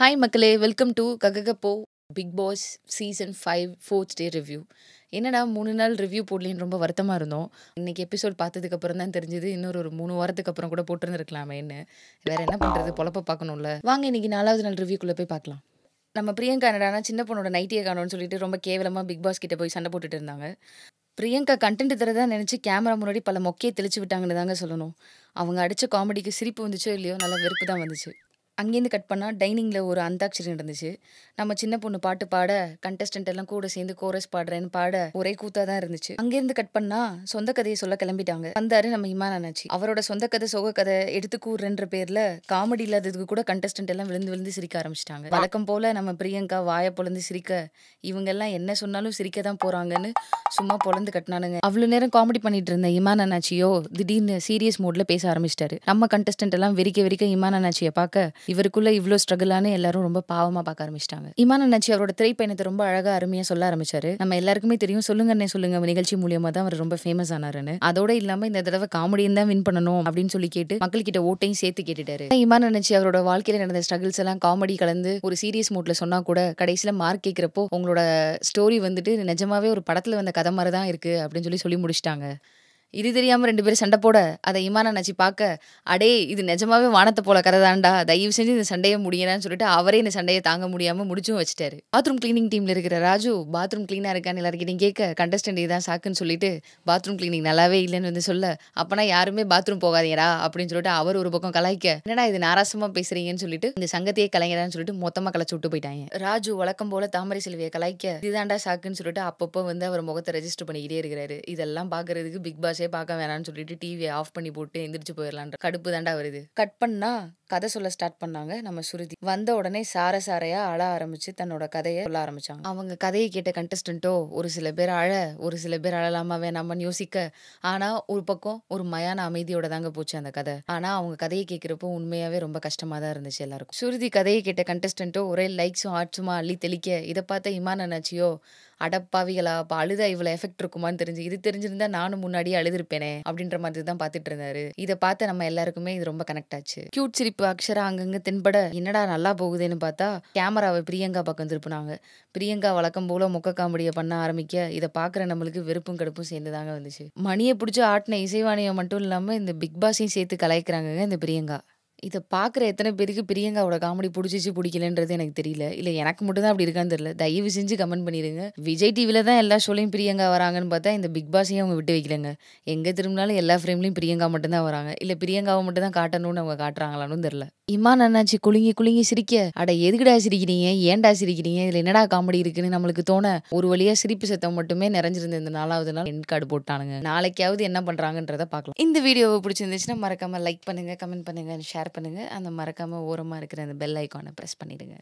Hi மக்களே welcome to கககப்போ Bigg Boss season five fourth day review என்னடா மூணு நாள் ரிவ்யூ போடலேன்னு ரொம்ப வருத்தமாக இருந்தோம் இன்றைக்கி எபிசோட் பார்த்ததுக்கப்புறம் தான் தெரிஞ்சது இன்னொரு ஒரு மூணு வாரத்துக்கு அப்புறம் கூட போட்டிருந்துருக்கலாமேன்னு வேறு என்ன பண்ணுறது பொழப்ப பார்க்கணும்ல வாங்க இன்னைக்கு நாலாவது நாள் ரிவ்யூக்குள்ளே போய் பார்க்கலாம் நம்ம பிரியங்கா என்னடானா சின்ன பொண்ணோட நைட்டியை காணோன்னு சொல்லிட்டு ரொம்ப கேவலமாக பிக் பாஸ் கிட்டே போய் சண்டை போட்டுட்டு இருந்தாங்க பிரியங்கா கண்டென்ட் தரதான் நினச்சி கேமரா முன்னாடி பல மொக்கையை தெளிச்சு விட்டாங்கன்னு தாங்க சொல்லணும் அவங்க அடித்த காமெடிக்கு சிரிப்பு வந்துச்சோ இல்லையோ நல்லா வெறுப்பு தான் வந்துச்சு அங்கேருந்து கட் பண்ணால் டைனிங்கில் ஒரு அந்தாட்சரி நடந்துச்சு நம்ம சின்ன பொண்ணு பாட்டு பாட கண்டஸ்டன்ட் எல்லாம் கூட சேர்ந்து கோரஸ் பாடுறேன்னு பாட ஒரே கூத்தா தான் இருந்துச்சு அங்கேருந்து கட் பண்ணா சொந்த கதையை சொல்ல கிளம்பிட்டாங்க வந்தாரு நம்ம இமான அண்ணாச்சி அவரோட சொந்த கதை சொக கதை எடுத்து கூறுன்ற பேர்ல காமெடி இல்லாததுக்கு கூட கண்டஸ்டன்ட் எல்லாம் விழுந்து விழுந்து சிரிக்க ஆரம்பிச்சிட்டாங்க வழக்கம் போல நம்ம பிரியங்கா வாய பொழுந்து சிரிக்க இவங்க எல்லாம் என்ன சொன்னாலும் சிரிக்க தான் போறாங்கன்னு சும்மா பொழந்து கட்டினானுங்க அவ்வளவு நேரம் காமெடி பண்ணிட்டு இருந்த இமான அண்ணாச்சியோ திடீர்னு சீரியஸ் மோட்ல பேச ஆரம்பிச்சிட்டாரு நம்ம கண்டஸ்டன்ட் எல்லாம் வெறிக்க வெறிக்க இமான் அண்ணாச்சியை பார்க்க இவருக்குள்ள இவ்வளோ ஸ்ட்ரகிளானு எல்லாரும் ரொம்ப பாவமாக பார்க்க ஆரம்பிச்சிட்டாங்க இமான அண்ணாச்சி அவரோட திரைப்பயணத்தை ரொம்ப அழகாக அருமையாக சொல்ல ஆரம்பிச்சாரு நம்ம எல்லாருக்குமே தெரியும் சொல்லுங்க சொல்லுங்க நிகழ்ச்சி மூலியமாக தான் அவர் ரொம்ப ஃபேமஸ் ஆனாரு அதோட இல்லாமல் இந்த தடவை காமெடியும் தான் வின் பண்ணணும் அப்படின்னு சொல்லி கேட்டு மக்கள் கிட்ட ஓட்டையும் சேர்த்து கேட்டுட்டாரு இமான அண்ணாச்சி அவரோட வாழ்க்கையில் நடந்த ஸ்ட்ரகிள்ஸ் எல்லாம் காமெடி கலந்து ஒரு சீரியஸ் மூட்ல சொன்னா கூட கடைசியில் மார்க் கேட்குறப்போ உங்களோட ஸ்டோரி வந்துட்டு நிஜமாவே ஒரு படத்தில் வந்த கதை மாதிரி தான் இருக்கு அப்படின்னு சொல்லி சொல்லி முடிச்சிட்டாங்க இது தெரியாமல் ரெண்டு பேரும் சண்டை போட அதை இமான நச்சு பார்க்க அடே இது நிஜமாவே வானத்தை போல கதைதான்டா தயவு செஞ்சு இந்த சண்டையை முடியலான்னு சொல்லிட்டு அவரே இந்த சண்டையை தாங்க முடியாமல் முடிச்சும் வச்சுட்டாரு பாத்ரூம் கிளீனிங் டீமில் இருக்கிற ராஜு பாத்ரூம் க்ளீனாக இருக்கான்னு எல்லாருக்கிட்டையும் கேட்க கண்டஸ்டன்ட் இதுதான் சாக்குன்னு சொல்லிட்டு பாத்ரூம் கிளீனிங் நல்லாவே இல்லைன்னு வந்து சொல்ல அப்போனா யாருமே பாத்ரூம் போகாதீங்கடா அப்படின்னு சொல்லிட்டு அவர் ஒரு பக்கம் கலாய்க்க என்னடா இது நாராசமாக பேசுறீங்கன்னு சொல்லிட்டு இந்த சங்கத்தையே கலைஞரான்னு சொல்லிட்டு மொத்தமாக கலைச்சு விட்டு போயிட்டாங்க ராஜு வழக்கம் போல தாமரை செல்வியை கலாய்க்க இதுதான்டா சாக்குன்னு சொல்லிட்டு அப்பப்போ வந்து அவர் முகத்தை ரெஜிஸ்டர் பண்ணிக்கிட்டே இருக்கிறாரு இதெல்லாம் பார்க்கறதுக்கு பிக் பாஸ் பார்க்க வேணாம்னு சொல்லிட்டு டிவியை ஆஃப் பண்ணி போட்டு எந்திரிச்சு போயிடலான்ற கடுப்பு தாண்டா வருது கட் பண்ணா கதை சொல்ல ஸ்டார்ட் பண்ணாங்க நம்ம சுருதி வந்த உடனே சார சாரையா அழ ஆரம்பிச்சு தன்னோட கதையை சொல்ல ஆரம்பிச்சாங்க அவங்க கதையை கேட்ட கண்டஸ்டன்ட்டோ ஒரு சில பேர் அழ ஒரு சில பேர் அழலாமா வேணாமான்னு யோசிக்க ஆனா ஒரு பக்கம் ஒரு மயான அமைதியோட தாங்க போச்சு அந்த கதை ஆனா அவங்க கதையை கேட்கிறப்போ உண்மையாவே ரொம்ப கஷ்டமா தான் இருந்துச்சு எல்லாருக்கும் சுருதி கதையை கேட்ட கண்டஸ்டன்ட்டோ ஒரே லைக்ஸும் ஆர்ட்ஸுமா அள்ளி தெளிக்க இதை பார்த்த இமான நினைச்சியோ அடப்பாவிகளா அப்போ அழுத இவ்வளோ எஃபெக்ட் இருக்குமான்னு தெரிஞ்சு இது தெரிஞ்சிருந்தா நானும் முன்னாடியே அழுதுருப்பேனே அப்படின்ற மாதிரி தான் பார்த்துட்டு இருந்தாரு இதை பார்த்து நம்ம எல்லாருக்குமே இது ரொம்ப கனெக்ட் ஆச்சு கியூட் சிரிப்பு அக்ஷரா அங்கங்க தென்பட என்னடா நல்லா போகுதுன்னு பார்த்தா கேமராவை பிரியங்கா பக்கம் திருப்பினாங்க பிரியங்கா வழக்கம் போல முக்க காமெடியை பண்ண ஆரம்பிக்க இதை பார்க்குற நம்மளுக்கு வெறுப்பும் கடுப்பும் சேர்ந்து தாங்க வந்துச்சு மணியை பிடிச்சி ஆட்டின இசைவாணியை மட்டும் இல்லாமல் இந்த பிக் பாஸையும் சேர்த்து கலாய்க்கிறாங்க இந்த பிரியங்கா இதை பார்க்குற எத்தனை பேருக்கு பிரியங்காவோட காமெடி பிடிச்சிச்சு பிடிக்கலன்றது எனக்கு தெரியல. இல்லை எனக்கு மட்டும் தான் அப்படி இருக்கான்னு தெரியல. தயவு செஞ்சு கமெண்ட் பண்ணிடுங்க விஜய் டிவியில் தான் எல்லா ஷோலையும் பிரியங்கா வராங்கன்னு பார்த்தா, இந்த பிக் பாஸையும் அவங்க விட்டு வைக்கலங்க. எங்கே திரும்பினாலும் எல்லா ஃப்ரேம்லையும் பிரியங்கா மட்டும் தான் வராங்க. இல்லை பிரியங்காவை மட்டும் தான் காட்டணும்னு அவங்க காட்டுறாங்களான்னு தெரியல. இம்மா நன்னாச்சு குலுங்கி குலுங்கி சிரிக்க, "அட எதுக்குடா சிரிக்கிறீங்க? ஏன்டா சிரிக்கிறீங்க? இதில் என்னடா காமெடி இருக்குன்னு?" நம்மளுக்கு தோண, ஒரு வழியாக சிரிப்பு சத்தம் மட்டுமே நிறைஞ்சிருந்த இந்த நாலாவது நாள் என் கார்டு போட்டானுங்க. நாளைக்காவது என்ன பண்ணுறாங்கன்றதை பார்க்கலாம். இந்த வீடியோவை பிடிச்சிருந்துச்சுன்னா மறக்காமல் லைக் பண்ணுங்க, கமெண்ட் பண்ணுங்க, ஷேர் ஷேர் பண்ணுங்கள் அந்த மறக்காமல் ஓரமாக இருக்கிற அந்த பெல் ஐக்கானை ப்ரெஸ் பண்ணிவிடுங்க